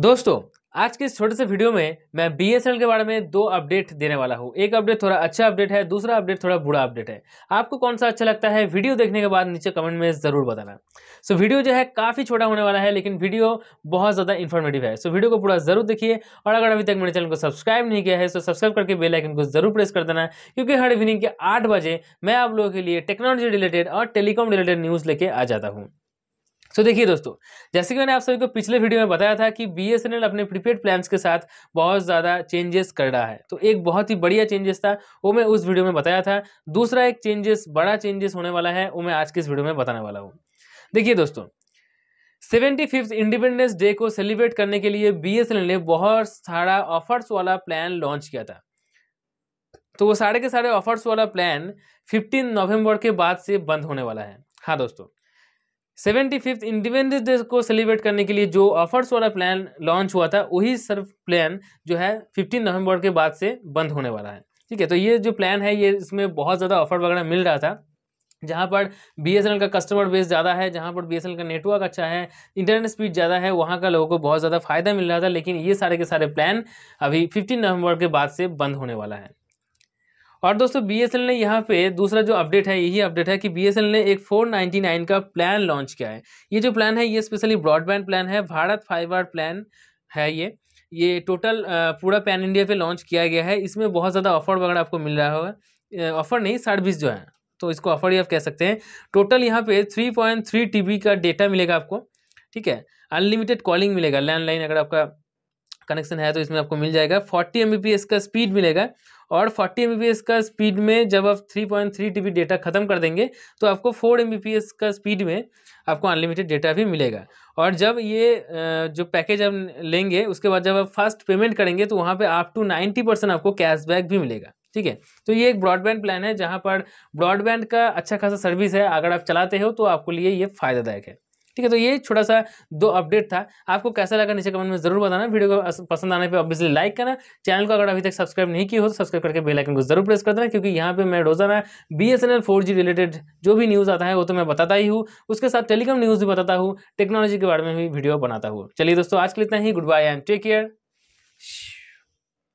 दोस्तों आज के इस छोटे से वीडियो में मैं बी के बारे में दो अपडेट देने वाला हूँ एक अपडेट थोड़ा अच्छा अपडेट है दूसरा अपडेट थोड़ा बुरा अपडेट है आपको कौन सा अच्छा लगता है वीडियो देखने के बाद नीचे कमेंट में ज़रूर बताना सो so, वीडियो जो है काफ़ी छोटा होने वाला है लेकिन वीडियो बहुत ज़्यादा इन्फॉर्मेटिव है सो so, वीडियो को पूरा ज़रूर देखिए और अगर अभी तक मेरे चैनल को सब्सक्राइब नहीं किया है तो सब्सक्राइब करके बेलाइकन को ज़रूर प्रेस कर देना क्योंकि हर इवनिंग के आठ बजे मैं आप लोगों के लिए टेक्नोलॉजी रिलेटेड और टेलीकॉम रिलेटेड न्यूज़ लेके आ जाता हूँ सो so, देखिए दोस्तों जैसे कि मैंने आप सभी को पिछले वीडियो में बताया था कि बी अपने प्रीपेड प्लान्स के साथ बहुत ज़्यादा चेंजेस कर रहा है तो एक बहुत ही बढ़िया चेंजेस था वो मैं उस वीडियो में बताया था दूसरा एक चेंजेस बड़ा चेंजेस होने वाला है वो मैं आज के इस वीडियो में बताने वाला हूँ देखिए दोस्तों सेवेंटी फिफ्थ इंडिपेंडेंस डे को सेलिब्रेट करने के लिए बी ने बहुत सारा ऑफर्स वाला प्लान लॉन्च किया था तो वो सारे के सारे ऑफर्स वाला प्लान 15 नवंबर के बाद से बंद होने वाला है हाँ दोस्तों सेवेंटी फिफ्थ इंडिपेंडेंस डे को सेलिब्रेट करने के लिए जो ऑफर्स वाला प्लान लॉन्च हुआ था वही सर प्लान जो है फिफ्टीन नवंबर के बाद से बंद होने वाला है ठीक है तो ये जो प्लान है ये इसमें बहुत ज़्यादा ऑफर वगैरह मिल रहा था जहाँ पर बी का कस्टमर बेस ज़्यादा है जहाँ पर बी का नेटवर्क अच्छा है इंटरनेट स्पीड ज़्यादा है वहाँ का लोगों को बहुत ज़्यादा फ़ायदा मिल रहा था लेकिन ये सारे के सारे प्लान अभी फिफ्टीन नवंबर के बाद से बंद होने वाला है और दोस्तों बी ने यहाँ पे दूसरा जो अपडेट है यही अपडेट है कि बी ने एक 499 का प्लान लॉन्च किया है ये जो प्लान है ये स्पेशली ब्रॉडबैंड प्लान है भारत फाइबर प्लान है ये ये टोटल पूरा पैन इंडिया पे लॉन्च किया गया है इसमें बहुत ज़्यादा ऑफर वगैरह आपको मिल रहा होगा ऑफर नहीं सर्विस जो है तो इसको ऑफर ही आप कह सकते हैं टोटल यहाँ पे थ्री पॉइंट का डेटा मिलेगा आपको ठीक है अनलिमिटेड कॉलिंग मिलेगा लैंडलाइन अगर आपका कनेक्शन है तो इसमें आपको मिल जाएगा फोर्टी एम का स्पीड मिलेगा और 40 एम का स्पीड में जब आप 3.3 पॉइंट डेटा ख़त्म कर देंगे तो आपको 4 एम का स्पीड में आपको अनलिमिटेड डेटा भी मिलेगा और जब ये जो पैकेज आप लेंगे उसके बाद जब आप फास्ट पेमेंट करेंगे तो वहाँ पे आप टू नाइन्टी परसेंट आपको कैशबैक भी मिलेगा ठीक है तो ये एक ब्रॉडबैंड प्लान है जहाँ पर ब्रॉडबैंड का अच्छा खासा सर्विस है अगर आप चलाते हो तो आपको लिए ये फ़ायदेदायक है ठीक है तो ये छोटा सा दो अपडेट था आपको कैसा लगा नीचे कमेंट में जरूर बताना वीडियो को पसंद आने पर ऑब्वियसली लाइक करना चैनल को अगर अभी तक सब्सक्राइब नहीं किया हो तो सब्सक्राइब करके बेलाइकन को जरूर प्रेस कर देना क्योंकि यहाँ पर मैं रोजाना बी एस रिलेटेड जो भी न्यूज़ आता है वो तो मैं बताता ही हूँ उसके साथ टेलीकॉम न्यूज़ भी बताता हूँ टेक्नोलॉजी के बारे में भी वीडियो बनाता हूँ चलिए दोस्तों आज के लिए इतना ही good bye and take care